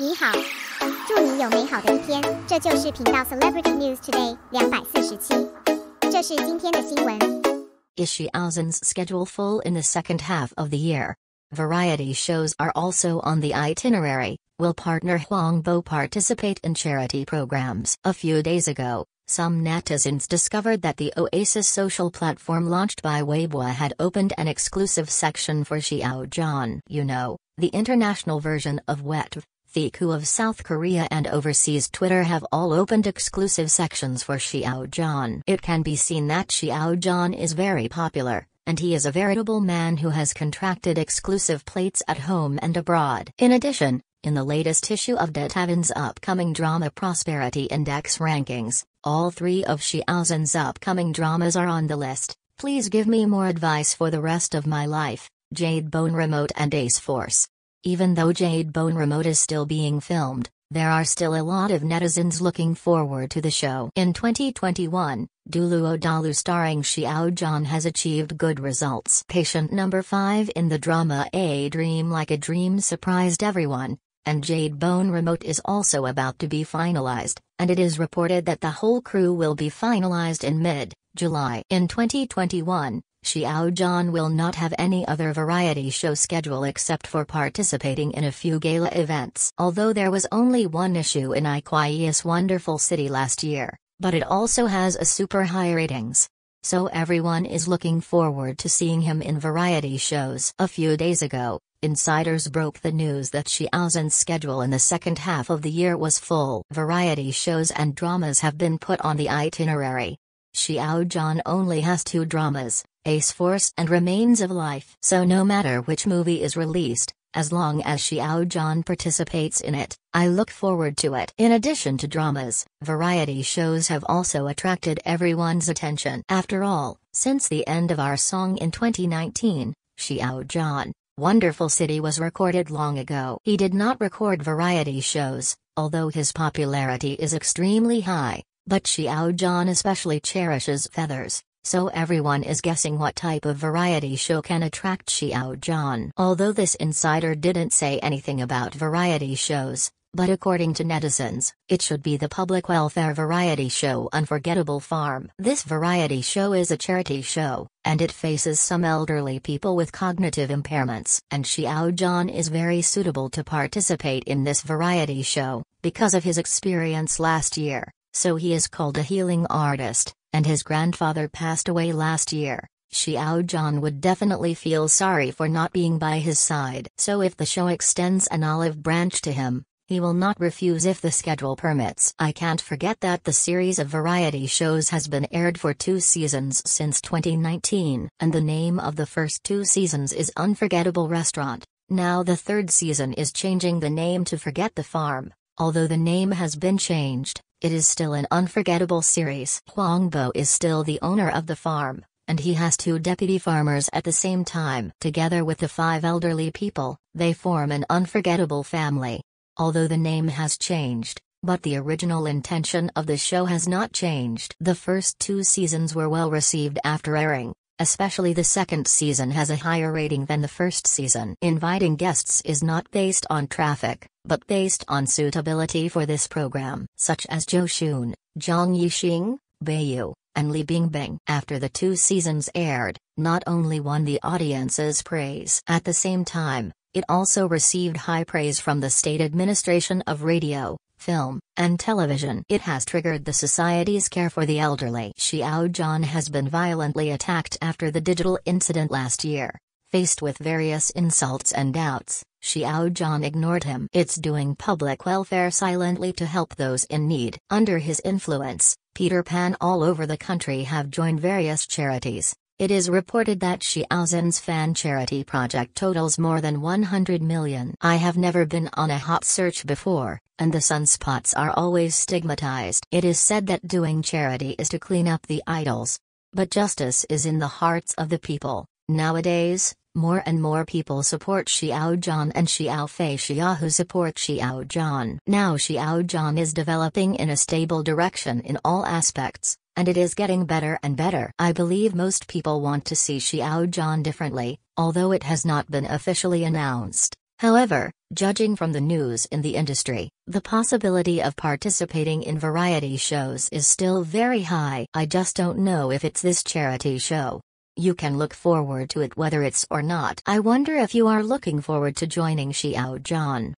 你好，祝你有美好的一天。这就是频道 Celebrity News Today 两百四十七，这是今天的新闻。Issue thousands schedule full in the second half of the year. Variety shows are also on the itinerary. Will partner Huang Bo participate in charity programs? A few days ago, some netizens discovered that the Oasis social platform launched by Weibo had opened an exclusive section for Xiao Zhan. you know, the international version of WETV, the of South Korea and overseas Twitter have all opened exclusive sections for Xiaojian. It can be seen that Xiaojian is very popular, and he is a veritable man who has contracted exclusive plates at home and abroad. In addition, in the latest issue of Detavin's upcoming drama Prosperity Index rankings, all three of Zhan's upcoming dramas are on the list. Please give me more advice for the rest of my life, Jade Bone Remote and Ace Force. Even though Jade Bone Remote is still being filmed, there are still a lot of netizens looking forward to the show. In 2021, Dulu Odalu starring Xiao Zhan has achieved good results. Patient number 5 in the drama A Dream Like a Dream surprised everyone, and Jade Bone Remote is also about to be finalized, and it is reported that the whole crew will be finalized in mid July. In 2021, Xiao John will not have any other variety show schedule except for participating in a few gala events. Although there was only one issue in Iquia's Wonderful City last year, but it also has a super high ratings. So everyone is looking forward to seeing him in variety shows. A few days ago, insiders broke the news that Xiaozhen's schedule in the second half of the year was full. Variety shows and dramas have been put on the itinerary. Xiao only has two dramas, Ace Force and Remains of Life. So no matter which movie is released, as long as Xiao participates in it, I look forward to it. In addition to dramas, variety shows have also attracted everyone's attention. After all, since the end of our song in 2019, Xiao Wonderful City was recorded long ago. He did not record variety shows, although his popularity is extremely high. But Xiao Zhan especially cherishes feathers, so everyone is guessing what type of variety show can attract Xiao Zhan. Although this insider didn't say anything about variety shows, but according to netizens, it should be the public welfare variety show Unforgettable Farm. This variety show is a charity show, and it faces some elderly people with cognitive impairments. And Xiao Zhan is very suitable to participate in this variety show, because of his experience last year. So he is called a healing artist, and his grandfather passed away last year. Xiao John would definitely feel sorry for not being by his side. So if the show extends an olive branch to him, he will not refuse if the schedule permits. I can't forget that the series of variety shows has been aired for two seasons since 2019, and the name of the first two seasons is Unforgettable Restaurant. Now the third season is changing the name to Forget the Farm, although the name has been changed. It is still an unforgettable series. Huang Bo is still the owner of the farm, and he has two deputy farmers at the same time. Together with the five elderly people, they form an unforgettable family. Although the name has changed, but the original intention of the show has not changed. The first two seasons were well received after airing, especially the second season has a higher rating than the first season. Inviting guests is not based on traffic, but based on suitability for this program, such as Zhou Shun, Zhang Yixing, Yu, and Li Bingbing. After the two seasons aired, not only won the audience's praise at the same time, it also received high praise from the state administration of radio, film, and television. It has triggered the society's care for the elderly. Xiao John has been violently attacked after the digital incident last year, Faced with various insults and doubts, Xiao Zhan ignored him. It's doing public welfare silently to help those in need. Under his influence, Peter Pan all over the country have joined various charities. It is reported that Xiaozhen's fan charity project totals more than 100 million. I have never been on a hot search before, and the sunspots are always stigmatized. It is said that doing charity is to clean up the idols. But justice is in the hearts of the people. Nowadays, more and more people support Zhan, and Xiaofei Xia who support Zhan. Now Zhan is developing in a stable direction in all aspects, and it is getting better and better. I believe most people want to see Zhan differently, although it has not been officially announced. However, judging from the news in the industry, the possibility of participating in variety shows is still very high. I just don't know if it's this charity show. You can look forward to it whether it's or not. I wonder if you are looking forward to joining Xiao John.